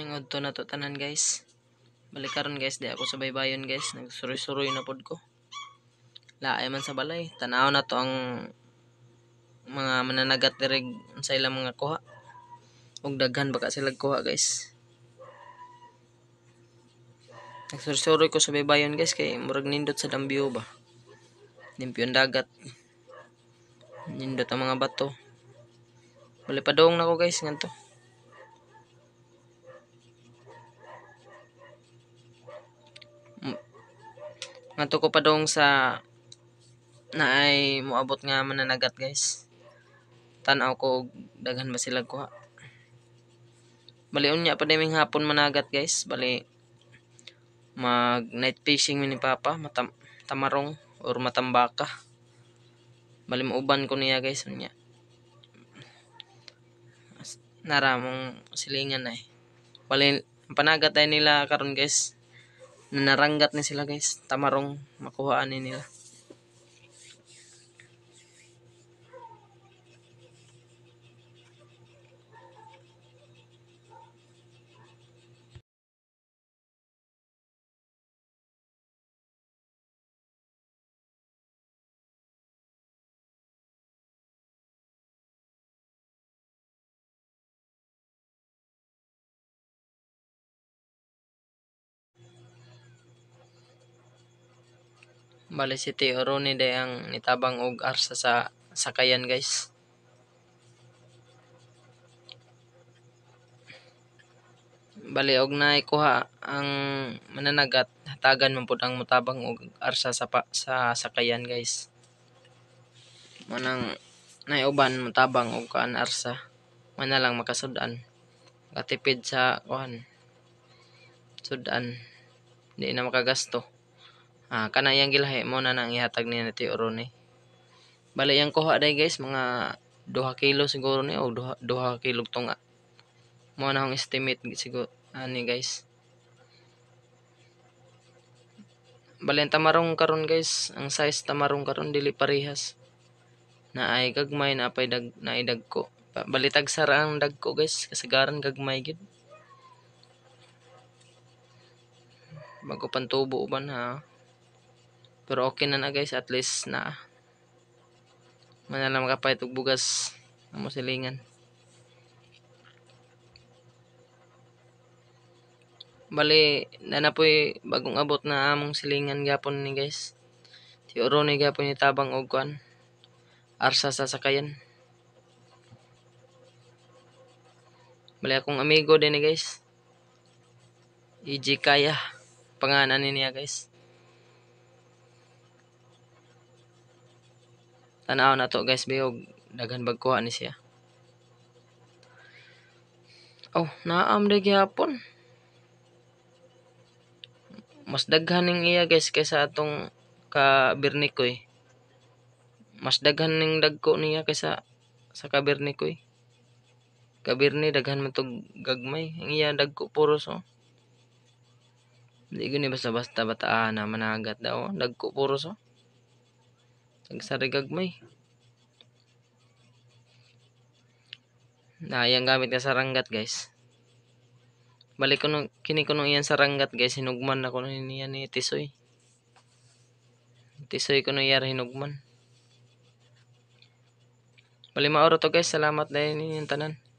Ngayon to na to tanan guys. Balik karon guys, di ako sa baybayon guys. Nagsuroy-suroy na pod ko. Laay man sa balay. Tanaw na to ang mga mananagat dirig sa ilang mga kuha. Ug daghan baka sila kuha guys. Nagsuroy-suroy ko sa baybayon guys kay murag nindot sa dambiyo ba. Dimpiyon dagat. Nindot ang mga bato. Balipadong na ko guys nganto. Nganto ko pa dong sa na ay moabot nga mananagat guys. Tanaw ko daghan ba sila kuha. Bali unya pa daming hapon managat guys. Bali mag night fishing ni papa matam tamarong or matambaka. Bali mauban ko niya guys unya. Naramong silingan ay eh. Bali panagat ay nila karon guys na naranggat na sila guys tamarong makuhaan nila Bali si Tio Rony day ang nitabang og arsa sa sakayan guys. Bali og na ikuha ang mananagat hatagan man pud ang mutabang og arsa sa pa, sa sakayan guys. Manang naiuban mutabang og kan arsa. Mana lang makasudan. Katipid sa kuan. Sudan. Di na makagasto ah, kana yang gilahi mo na nang ihatag ni nati uron ni bali yang kuha day guys mga 2 kilo siguro ni o 2 kilo tonga. mo na akong estimate siguro ani ah, guys bali ang tamarong karon guys ang size tamarong karon dili parehas na ay gagmay na pay dag na ay dagko balitag sara ang dag ko guys kasagaran gagmay gid bago pantubo uban ha pero okay na na guys, at least na manalam ka pa itong bugas mo musilingan. Bali, na na po bagong abot na among silingan gapon ni guys. Tiuro ni gapon ni tabang og kuan. Arsa sa sakayan. Bali akong amigo din ni guys. EJ Kaya. Panganan niya guys. tanaw na to guys biyog daghan bagkuha ni siya oh naam na gihapon mas daghan ning iya guys kaysa atong ka birnikoy mas daghan ning dagko niya kaysa sa ka ka kabirni daghan man tog gagmay ang iya dagko puro so Hindi ko ni basta-basta bataan na managat daw. dagko puro so. Tagsarigag may. Eh. Na, yan gamit nga saranggat guys. Balik ko nung, kinikunong iyan saranggat guys. Hinugman na ko nun iyan ni Tisoy. Tisoy ko nung iyan hinugman. Balima oro to guys. Salamat dahil inyong tanan.